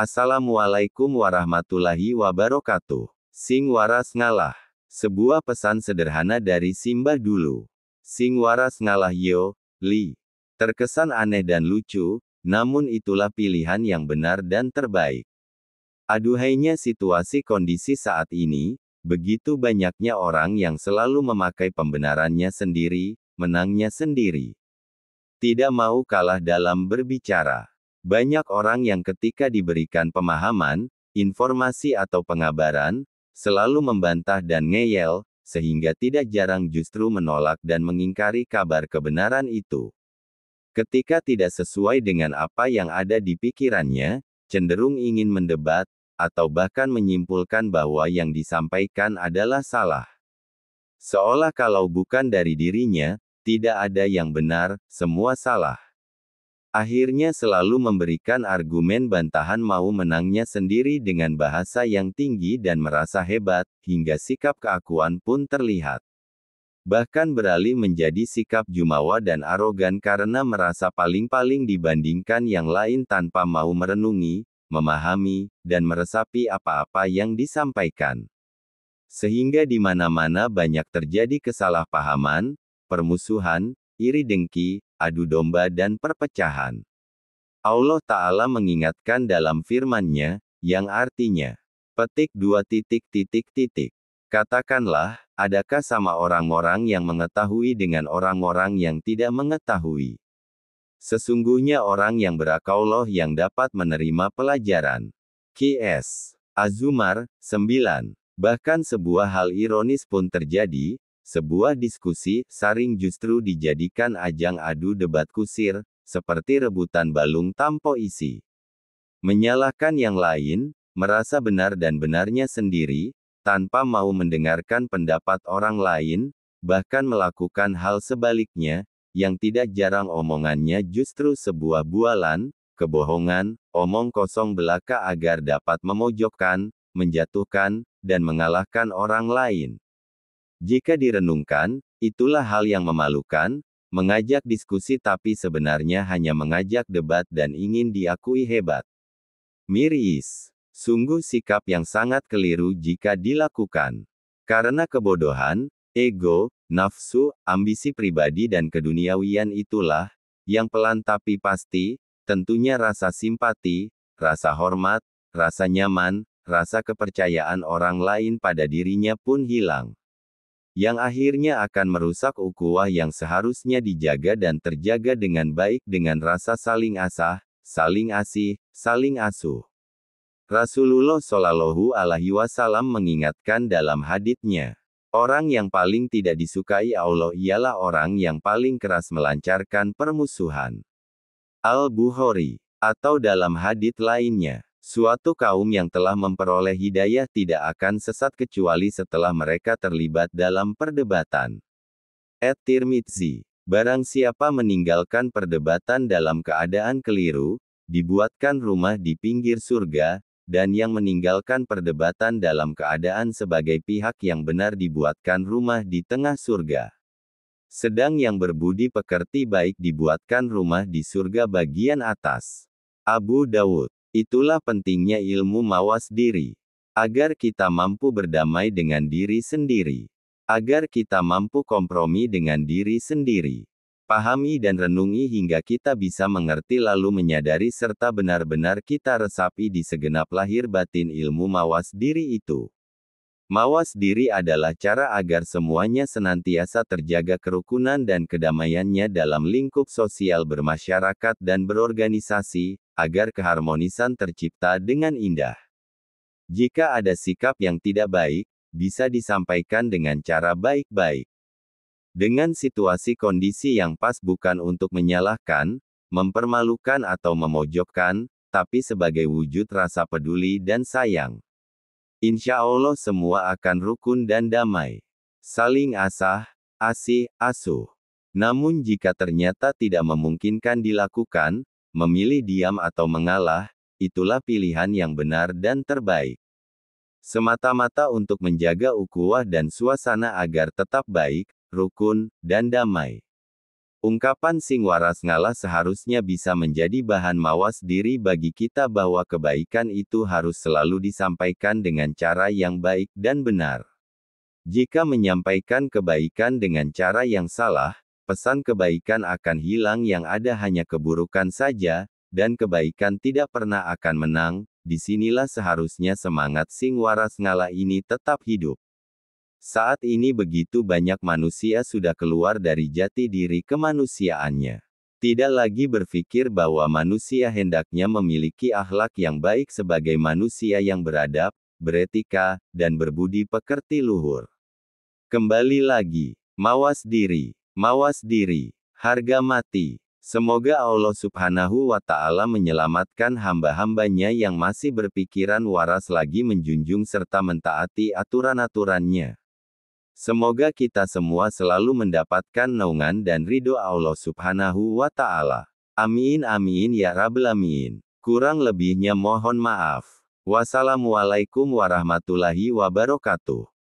Assalamualaikum warahmatullahi wabarakatuh. Sing waras ngalah. Sebuah pesan sederhana dari Simbah dulu. Sing waras ngalah yo, li. Terkesan aneh dan lucu, namun itulah pilihan yang benar dan terbaik. Aduhainya situasi kondisi saat ini, begitu banyaknya orang yang selalu memakai pembenarannya sendiri, menangnya sendiri. Tidak mau kalah dalam berbicara. Banyak orang yang ketika diberikan pemahaman, informasi atau pengabaran, selalu membantah dan ngeyel, sehingga tidak jarang justru menolak dan mengingkari kabar kebenaran itu. Ketika tidak sesuai dengan apa yang ada di pikirannya, cenderung ingin mendebat, atau bahkan menyimpulkan bahwa yang disampaikan adalah salah. Seolah kalau bukan dari dirinya, tidak ada yang benar, semua salah. Akhirnya selalu memberikan argumen bantahan mau menangnya sendiri dengan bahasa yang tinggi dan merasa hebat, hingga sikap keakuan pun terlihat. Bahkan beralih menjadi sikap jumawa dan arogan karena merasa paling-paling dibandingkan yang lain tanpa mau merenungi, memahami, dan meresapi apa-apa yang disampaikan. Sehingga di mana-mana banyak terjadi kesalahpahaman, permusuhan, iri dengki, adu domba dan perpecahan. Allah Ta'ala mengingatkan dalam firman-Nya, yang artinya, petik dua titik titik titik. Katakanlah, adakah sama orang-orang yang mengetahui dengan orang-orang yang tidak mengetahui? Sesungguhnya orang yang berakaulah yang dapat menerima pelajaran. Qs. Azumar, 9. Bahkan sebuah hal ironis pun terjadi, sebuah diskusi, saring justru dijadikan ajang adu debat kusir, seperti rebutan balung tampo isi. Menyalahkan yang lain, merasa benar dan benarnya sendiri, tanpa mau mendengarkan pendapat orang lain, bahkan melakukan hal sebaliknya, yang tidak jarang omongannya justru sebuah bualan, kebohongan, omong kosong belaka agar dapat memojokkan, menjatuhkan, dan mengalahkan orang lain. Jika direnungkan, itulah hal yang memalukan, mengajak diskusi tapi sebenarnya hanya mengajak debat dan ingin diakui hebat. Miris, sungguh sikap yang sangat keliru jika dilakukan. Karena kebodohan, ego, nafsu, ambisi pribadi dan keduniawian itulah, yang pelan tapi pasti, tentunya rasa simpati, rasa hormat, rasa nyaman, rasa kepercayaan orang lain pada dirinya pun hilang yang akhirnya akan merusak ukuah yang seharusnya dijaga dan terjaga dengan baik dengan rasa saling asah, saling asih, saling asuh. Rasulullah Shallallahu Alaihi Wasallam mengingatkan dalam haditnya, orang yang paling tidak disukai Allah ialah orang yang paling keras melancarkan permusuhan. Al-Bukhari, atau dalam hadit lainnya, Suatu kaum yang telah memperoleh hidayah tidak akan sesat kecuali setelah mereka terlibat dalam perdebatan. At Tirmidzi, barang siapa meninggalkan perdebatan dalam keadaan keliru, dibuatkan rumah di pinggir surga, dan yang meninggalkan perdebatan dalam keadaan sebagai pihak yang benar dibuatkan rumah di tengah surga. Sedang yang berbudi pekerti baik dibuatkan rumah di surga bagian atas. Abu Dawud Itulah pentingnya ilmu mawas diri. Agar kita mampu berdamai dengan diri sendiri. Agar kita mampu kompromi dengan diri sendiri. Pahami dan renungi hingga kita bisa mengerti lalu menyadari serta benar-benar kita resapi di segenap lahir batin ilmu mawas diri itu. Mawas diri adalah cara agar semuanya senantiasa terjaga kerukunan dan kedamaiannya dalam lingkup sosial bermasyarakat dan berorganisasi, agar keharmonisan tercipta dengan indah. Jika ada sikap yang tidak baik, bisa disampaikan dengan cara baik-baik. Dengan situasi kondisi yang pas bukan untuk menyalahkan, mempermalukan atau memojokkan, tapi sebagai wujud rasa peduli dan sayang. Insya Allah semua akan rukun dan damai. Saling asah, asih, asuh. Namun jika ternyata tidak memungkinkan dilakukan, Memilih diam atau mengalah, itulah pilihan yang benar dan terbaik. Semata-mata untuk menjaga ukuah dan suasana agar tetap baik, rukun, dan damai. Ungkapan sing waras ngalah seharusnya bisa menjadi bahan mawas diri bagi kita bahwa kebaikan itu harus selalu disampaikan dengan cara yang baik dan benar. Jika menyampaikan kebaikan dengan cara yang salah, pesan kebaikan akan hilang yang ada hanya keburukan saja, dan kebaikan tidak pernah akan menang, disinilah seharusnya semangat sing waras ngala ini tetap hidup. Saat ini begitu banyak manusia sudah keluar dari jati diri kemanusiaannya. Tidak lagi berpikir bahwa manusia hendaknya memiliki akhlak yang baik sebagai manusia yang beradab, beretika, dan berbudi pekerti luhur. Kembali lagi, mawas diri. Mawas diri, harga mati. Semoga Allah Subhanahu wa Ta'ala menyelamatkan hamba-hambanya yang masih berpikiran waras lagi menjunjung serta mentaati aturan-aturannya. Semoga kita semua selalu mendapatkan naungan dan ridho Allah Subhanahu wa Ta'ala. Amin, amin, ya Rabbal amin. Kurang lebihnya mohon maaf. Wassalamualaikum warahmatullahi wabarakatuh.